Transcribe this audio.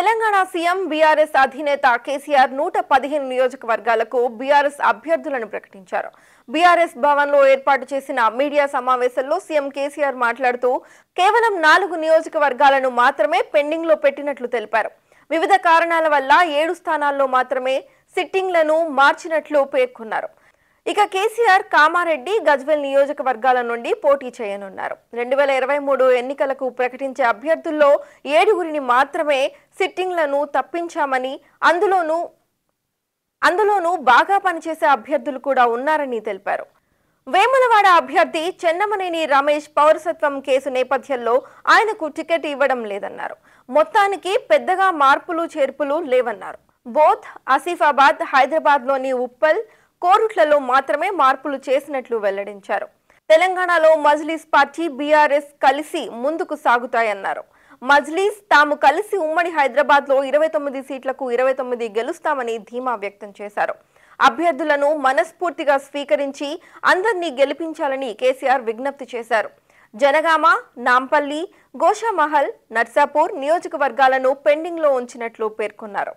Telangana CM BRS అధినేత కేసీఆర్ నూట పదిహేను నియోజకవర్గాలకు బీఆర్ఎస్ అభ్యర్థులను ప్రకటించారు బీఆర్ఎస్ భవన్లో ఏర్పాటు చేసిన మీడియా సమావేశంలో సీఎం కేసీఆర్ మాట్లాడుతూ కేవలం నాలుగు నియోజకవర్గాలను మాత్రమే పెండింగ్ లో పెట్టినట్లు తెలిపారు వివిధ కారణాల వల్ల ఏడు స్థానాల్లో మాత్రమే సిట్టింగ్లను మార్చినట్లు పేర్కొన్నారు ఇక కేసీఆర్ కామారెడ్డి గజ్వెల్ నియోజకవర్గాల నుండి పోటీ చేయనున్నారు రెండు వేల ఇరవై మూడు ఎన్నికలకు ప్రకటించే అభ్యర్థుల్లో ఏడుగురిని మాత్రమే సిట్టింగ్లను తప్పించామని అందులోనూ అందులోనూ బాగా పనిచేసే అభ్యర్థులు కూడా ఉన్నారని తెలిపారు వేములవాడ అభ్యర్థి చెన్నమనేని రమేష్ పౌరసత్వం కేసు నేపథ్యంలో ఆయనకు టికెట్ ఇవ్వడం లేదన్నారు మొత్తానికి పెద్దగా మార్పులు చేర్పులు లేవన్నారు బోధ్ ఆసిఫాబాద్ హైదరాబాద్లోని ఉప్పల్ కోరుట్లలో మాత్రమే మార్పులు చేసినట్లు వెల్లడించారు తెలంగాణలో మజ్లీస్ పార్టీ బీఆర్ఎస్ కలిసి ముందుకు సాగుతాయన్నారు మజ్లీస్ తాము కలిసి ఉమ్మడి హైదరాబాద్ లో ఇరవై తొమ్మిది సీట్లకు ఇరవై తొమ్మిది గెలుస్తామని ధీమా వ్యక్తం చేశారు అభ్యర్థులను మనస్ఫూర్తిగా స్వీకరించి అందరినీ గెలిపించాలని కేసీఆర్ విజ్ఞప్తి చేశారు జనగామ నాంపల్లి గోషామహల్ నర్సాపూర్ నియోజకవర్గాలను పెండింగ్లో ఉంచినట్లు పేర్కొన్నారు